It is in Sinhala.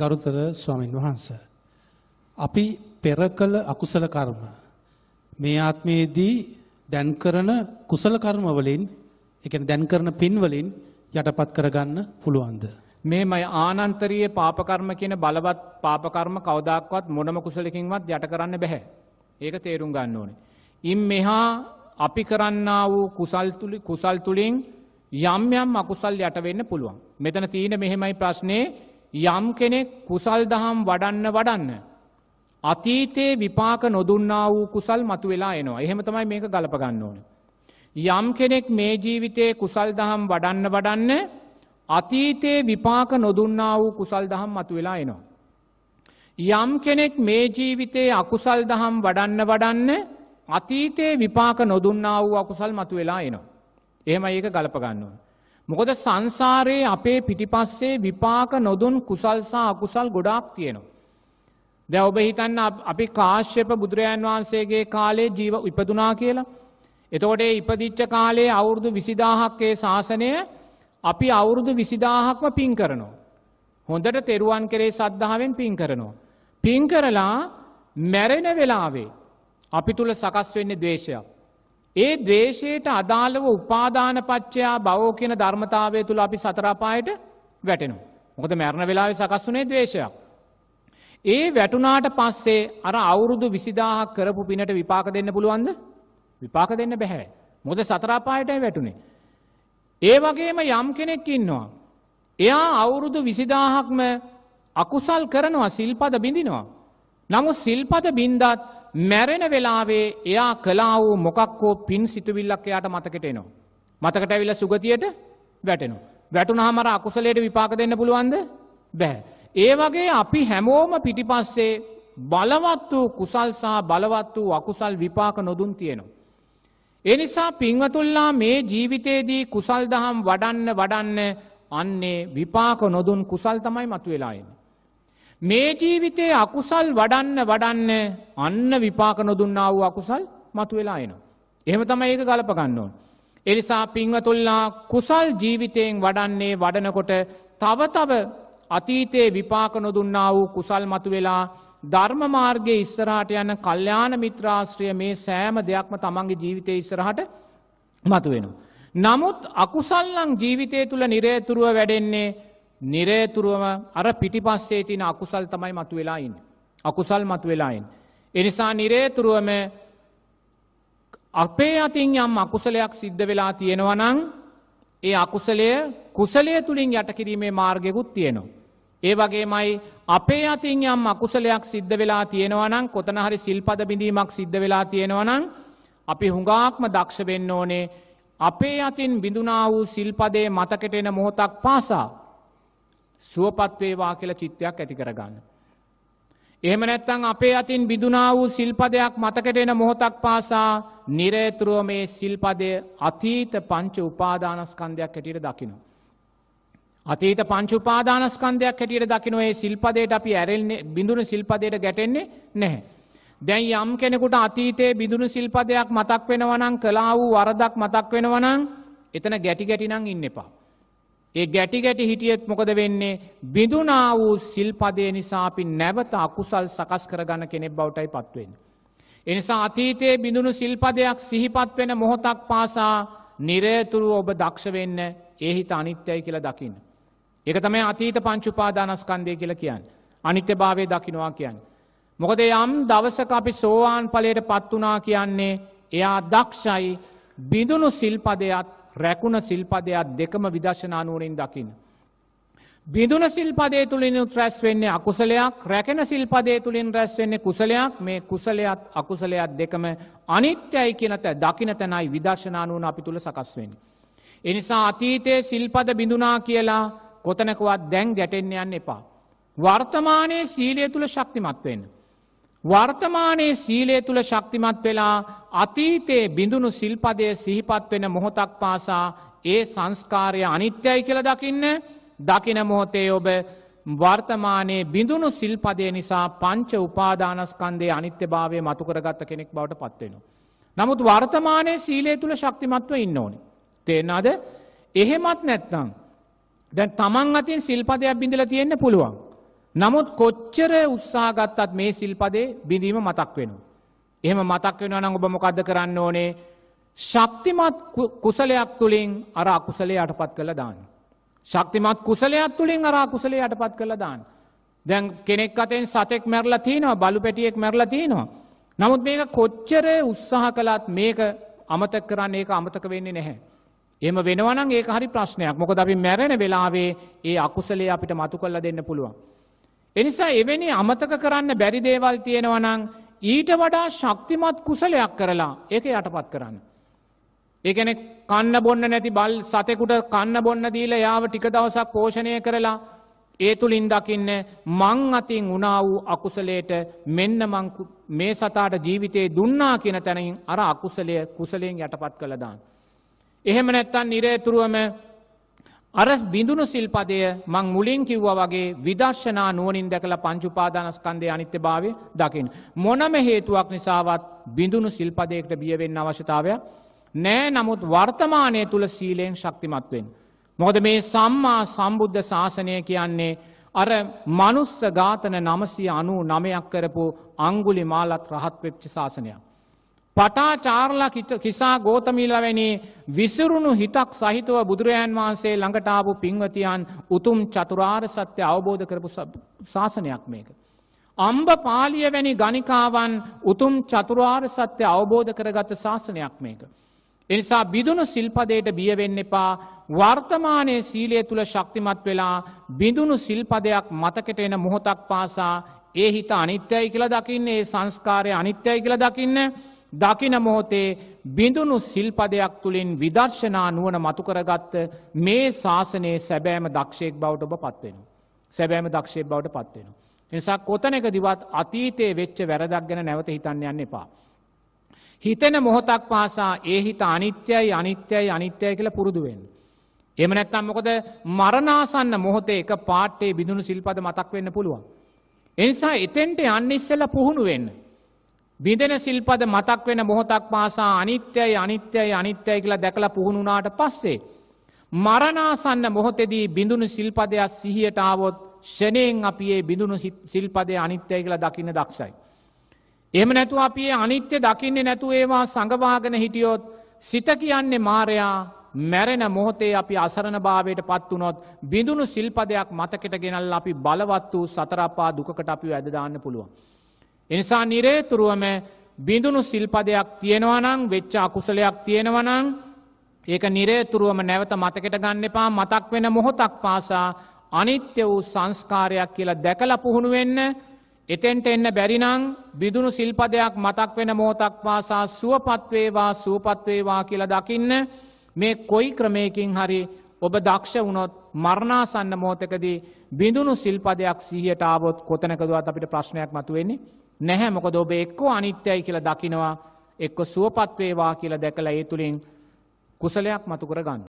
ගරුතර ස්වාමින් වහන්ස. අපි පෙර කළ අකුසල කර්ම මේ ආත්මයේදී දැන් කරන කුසල කර්ම වලින් ඒ කියන්නේ දැන් කරන පින් වලින් යටපත් කරගන්න පුළුවන්ද? මේම ආනන්තරීය පාප කර්ම කියන බලවත් පාප කර්ම කවදාක්වත් මොනම කුසලකින්වත් යට කරන්න බෑ. ඒක තේරුම් ගන්න ඕනේ. ඉන් මෙහා අපි කරන්නා වූ කුසල් තුල කුසල් තුලින් යම් යම් අකුසල් යට වෙන්න පුළුවන්. මෙතන තියෙන මෙහෙමයි ප්‍රශ්නේ යම් කෙනෙක් කුසල් දහම් වඩන්න වඩන්න. අතීතයේ විපාක නොදුන්නා වූ කුසල් මතු වෙලා එනවා එහෙම තමයි මේක ගලපගන්න ඕන. යම් කෙනෙක් මේ ජීවිතයේ කුසල් දහම් වඩන්න වඩන්න අතීතයේ විපාක නොදුන්නා වූ කුසල් දහම් මතු වෙලා එනවා. යම් කෙනෙක් මේ ජීවිතයේ අකුසල් දහම් වඩන්න වඩන්න අතීතයේ විපාක නොදුන්නා වූ අකුසල් මතු වෙලා එනවා. එහෙම ඒක ගලපගන්න ඕන. මොකද සංසාරයේ අපේ පිටිපස්සේ විපාක නොදුන් කුසල්සා අකුසල් ගොඩාක් තියෙනවා. දැ ඔබ හිතන්න අපි කාශ්‍යප බුදුරජාන් වහන්සේගේ කාලේ ජීව ඉපදුනා කියලා. එතකොට ඉපදිච්ච කාලේ අවුරුදු විසිදාහක්කේ ශාසනය අපි අවුරුදු විසිදාහක්ම පින් කරනවා. හොඳට තෙරුවන් කරේ සද්ධාවෙන් පින් කරනවා. පින් කරලා මැරෙන වෙලාවේ අපි තුළ සකස් වෙන්නේ දේශයක්. ඒ දවේශයට අදාළව උපාධන පච්චයා බවෝ කියන ධර්මතාවය තුළ අපි සතරාපායට වැටෙනු. මොකද මැරණ වෙලාවෙ සකස්වනේ දවේශයක්. ඒ වැටුනාට පස්සේ අර අවුරුදු විසිදාහක් කරපු පිනට විපාක දෙන්න පුළුවන්ද විපාක දෙන්න බැහැ. මොද සතරාපායටයි වැටුණේ. ඒ වගේම යම් කෙනෙක් ඉන්නවා. එයා අවුරුදු විසිදාහක්ම අකුසල් කරනවා සිල්පද බිඳිනවා. නමු සිල්පද බින්දත් මැරෙන වෙලාවේ එයා කලා වූ මොකක්කෝ පින් සිතුවිල්ලක් එයාට මතකට එනවා. මතකට ඇවිල සුගතියට වැටෙනු. වැටුන හමර අකුසලයට විපාක දෙන්න පුළුවන්ද බැහැ. ඒ වගේ අපි හැමෝම පිටිපස්සේ බලවත් වූ කුසල් සහ බලවත් වූ අකුසල් විපාක නොදුන් තියෙනවා. එනිසා පිංවතුල්ලා මේ ජීවිතයේදී කුසල් දහම් වඩන්න වඩන්න අන්නේ විපාක නොදුන් කුසල් තමයි මතු වෙලායන්නේ. මේ ජීවිතයේ අකුසල් වඩන්න වඩන්න අන්න විපාක නොදුන්නා වූ අකුසල් මතු වෙලා එනවා. එහෙම තම ඒක ගලපගන්න ඕන. එනිසා පිංවතුල්ලා කුසල් ජීවිතයෙන් වඩන්නේ වඩනකොට තවතව අතීතයේ විපාක නොදුන්නා වූ කුසල් මතු වෙලා ධර්මමාර්ගය ඉස්සරහට යන කල්්‍යාන මිත්‍රාශ්‍රය මේ සෑම දෙයක්ම තමන්ගේ ජීවිතය ඉස්සරහට මතුවෙනවා. නමුත් අකුසල්ලං ජීවිතය තුළ නිරේතුරුව වැඩෙන්නේ නිරේතුරුවම අර පිටිපස්සේ තින අකුසල් තමයි මතු වෙලායින්. අකුසල් මතු වෙලායින්. එනිසා නිරේතුරුවම අපේ අතින් යම් අකුසලයක් සිද්ධ වෙලා තියෙනවනං ඒ අකුසලය කුසලය තුළින් යටකිරීමේ මාර්ගෙකුත් තියෙනවා. ඒ වගේමයි අපේ අතින් යම් අකුසලයක් සිද්ධ වෙලා තියෙනවනං කොතන හරි සිල්පද බිඳීමක් සිද්ධ වෙලා තියෙනවනං අපි හුඟාක්ම දක්ෂ වෙන්න ඕනේ අපේ අතින් බිඳුනා වූ සිල්පදේ මතකටෙන මොහොතක් පාසා සුවපත් වේවා කියලා චිත්තයක් ඇති කරගන්න. එහෙම නැත්නම් අපේ අතින් බිඳුනා වූ සිල්පදයක් මතකට එන මොහොතක් පාසා නිරේතුරුව මේ සිල්පදය අතීත පංච උපාදානස්කන්ධයක් හැටියට දකිනවා. අතීත පංච උපාදානස්කන්ධයක් හැටියට දකින ඒ සිල්පදයට අපි ඇරෙන්නේ බිඳුණු සිල්පදයට ගැටෙන්නේ නැහැ. දැන් යම් කෙනෙකුට අතීතයේ බිඳුණු සිල්පදයක් මතක් වෙනවනම් කලා වූ වරදක් මතක් වෙනවනම් එතන ගැටි ගැටිනම් ඉන්න එපා. ඒ ගැටි ගැටි හිටියත් මොකද වෙන්නේ බිඳුනා වූ සිල්පදය නිසා අපි නැවත අකුසල් සකස් කරගන්න කෙනෙක් බවටයි පත්වෙන්. එනිසා අතීතයේ බිඳුණු සිල්පදයක් සිහිපත් වෙන මොහොතක් පාසා නිරේතුරු ඔබ දක්ෂවෙන්න ඒහිත අනිත්‍යයි කියලා දකින්න. එක තමයි අතීත පංචුපාදානස්කන්දය කියලා කියන්න. අනිත්‍ය භාවය දකිනවා කියන්න. මොකද යම් දවසක අපි සෝවාන් පලයට පත්වනා කියන්නේ එයා දක්ෂයි බිඳුණු සිල්පදයත් රැකුණ සිල්පදයක් දෙකම විදශනානුවරින් දකින. බිඳුන සිල්පදේ තුළිනුත් රැස් වෙන්නේ අකුසලයක් රැකෙන සිල්පදේ තුළින් රැස්වෙන්නේ කුසලයක් මේ කුසලයත් අකුසලයක් දෙකම අනිත්‍යයි කියනත දකින තැනයි විදර්ශනානුවන අපි තුළ සකස්වෙන්. එනිසා අතීතයේ සිල්පද බිඳුනා කියලා කොතනකවත් දැන් ගැටෙන්න්න යන්න එපා. වර්තමානයේ සීලිය තුළ ශක්තිමත්වවෙන්න. වර්තමානයේ සීලය තුළ ශක්තිමත් වෙලා අතීතයේ බිඳුණු සිල්පදය සිහිපත් වෙන මොහොතක් පාසා ඒ සංස්කාරය අනිත්‍යයි කියල දකින්න දකින මොහොතේ ඔබ වර්තමානයේ බිඳුණු සිල්පදය නිසා පංච උපාදානස්කන්දේ අනිත්‍ය භාවය මතුකරගත්ත කෙනෙක් බවට පත්වෙනවා. නමුත් වර්තමානයේ සීලය තුළ ශක්තිමත්ව ඉන්න ඕනි. තේෙනද එහෙමත් නැත්නම්. දැන් තමන් අතින් සිල්පදයක් බිඳල තියෙන්න්න පුළුවන්. නමුත් කොච්චර උත්සාගත්තත් මේ සිල්පදේ බිඳීම මතක් වෙන. එහෙම මතක් වෙන නං ඔබ මොකද කරන්න ඕනේ ශක්තිමත් කුසලයක් තුළින් අර අකුසලේ යටපත් කළ දාන්න. ශක්තිමත් කුසලයක් තුළින් අර අකුසලේ යටපත් කළ දාන්න. දැන් කෙනෙක් අතෙන් සතෙක් මැරල තියෙනවා බලු පැටියෙක් මැරල තියෙනවා. නමුත් මේක කොච්චර උත්සාහ කළත් මේක අමතක කරන්න ඒක අමතක වෙන්නේ නැහැ. එම වෙනවනම් ඒක හරි ප්‍රශ්නයක් මොක අපි මැරෙන වෙලාවේ ඒ අකුසලේ අපිට මතු කල්ල දෙන්න පුළුවන්. එනිසා එවැනි අමතක කරන්න බැරි දේවල් තියෙනවනං ඊට වඩා ශක්තිමත් කුසලයක් කරලා ඒක යටපත් කරන්න. ඒගැන කන්න බොන්න නැති බල් සතෙකුට කන්න බොන්න දීල යාව ටික දවසක් පෝෂණය කරලා ඒ තුළින් දකින්න මං අතින් උනා වූ අකුසලයට මෙන්න මංකු මේ සතාට ජීවිතයේ දුන්නා කියෙන තැනයින් අර අකුසලය කුසලයෙන් යටපත් කළදාන්. එහෙම නැත්තන් නිරේතුරුවම අර බිඳුණු සිල්පදය මං මුලින් කිව්වා වගේ විදර්ශනා නුවනින් දැකළ පංචුපාදානස්කන්දය අනිත්‍ය භාවය දකිින්. මොනම හේතුවක් නිසාවත් බිඳුණු සිල්පදයෙක්ට බියවෙන්න අවශ්‍යතාවයක් නෑ නමුත් වර්තමානය තුළ සීලයෙන් ශක්තිමත්වෙන්. මොද මේ සම්මා සම්බුද්ධ ශාසනය කියන්නේ අර මනුස්ස ඝාතන නමසය අනු නමයක් කරපු අංගුලි මාලත් රහත් වෙච්චි ශාසනයක්. පටාචාරලා කිසා ගෝතමිලවැනි විසිරුණු හිතක් සහිතව බුදුරජාන් වහන්සේ ළඟටාපු පින්වතියන් උතුම් චතුරාර් සත්‍ය අවබෝධ කරපු ශාසනයක් මේක. අම්බ පාලිය වැනි ගනිකාවන් උතුම් චතුරාර් සත්‍ය අවබෝධ කරගත ශාසනයක් මේක. එනිසා බිදුණු සිල්පදයට බියවෙන්න එපා වර්තමානයේ සීලය තුළ ශක්තිමත් වෙලා බිඳුණු සිල්පදයක් මතකට එන මොහොතක් පාසා ඒ හිත අනිත්‍යයි කියලා දකින්න ඒ සංස්කාරය අනිත්‍යයි කියලා දකින්න දකින මොහොතේ බිඳුණු සිල්පදයක් තුළින් විදර්ශනා නුවන මතුකරගත්ත මේ ශාසනයේ සැබෑම දක්ෂයෙක් බවට ඔබ පත්වෙන. සැබෑම දක්ෂය බවට පත්වෙන. නිසා කොතනක දිවත් අතීතයේ වෙච්ච වැරදක් ගැන නැවත හිතන්න යන්න එපා. හිතෙන මොහොතක් පාසා ඒ හිත අනිත්‍යයි අනිත්‍යයි අනිත්‍යය කියල පුරුදුවෙන්. එම නැත්තම් මොකද මරණාසන්න මොහොතේ එක පාට්ටේ බිඳුණු සිල්පද මතක් වෙන්න පුළුවන්. එනිසා එතෙන්ට අන්න ඉස්සෙල්ල පුහුණු වෙන්න. බිඳෙන සිල්පද මතක් වෙන මොහොතක් පාසා අනිත්‍යයි අනිත්‍යයි අනිත්‍යයි කියලා දැකලා පුහුණුනාට පස්සේ. මරණාසන්න මොහොතෙදී බිඳුණු සිල්පදයක් සිහියට ආවොත් ෂනයෙන් අපි ඒ බිඳුණු සිල්පදය අනිත්‍යය කියලා දකින්න දක්ෂයි. එම නැතුව අපේ අනිත්‍ය දකින්නේ නැතු ඒවා සඟවාගෙන හිටියොත් සිත කියන්නේ මාරයා මැරෙන මොහොතේ අපි අසරණ භාවයට පත්වනොත් බිඳුණු සිල්පදයක් මතකට ගෙනල් අපි බලවත් වූ සතරපා දුකට අපි ඇදදාන්න පුළුවන්. එනිසා නිරේතුරුවම බිඳුණු සිල්පදයක් තියෙනවනං වෙච්ච අකුසලයක් තියෙනවනං ඒක නිරේතුරුවම නැවත මතකට ගන්න එපා මතක් වෙන මොහොතක් පාසා අනිත්‍ය වූ සංස්කාරයක් කියලා දැකල පුහුණු වෙන්න එතෙන්ට එන්න බැරිනං බිදුණු සිල්පදයක් මතක් වෙන මෝතක් පාසා සුවපත්වේවා සූපත්වේවා කියලා දකින්න මේ කොයි ක්‍රමයකින් හරි ඔබ දක්ෂ වුණොත් මරණාසන්න මෝතකදී බිඳුණු සිල්පදයක් සීහයට ආවොත් කොතනකදවත් අපිට ප්‍රශ්නයක් මතුවෙන්නේ නැහැ මොකද ඔබ එක්කෝ අනිත්‍යයි කියලා දකිනවා එක්ක සුවපත්වේවා කියලා දැකලා ඒ තුළින් කුසලයක් මතුකර ගන්න.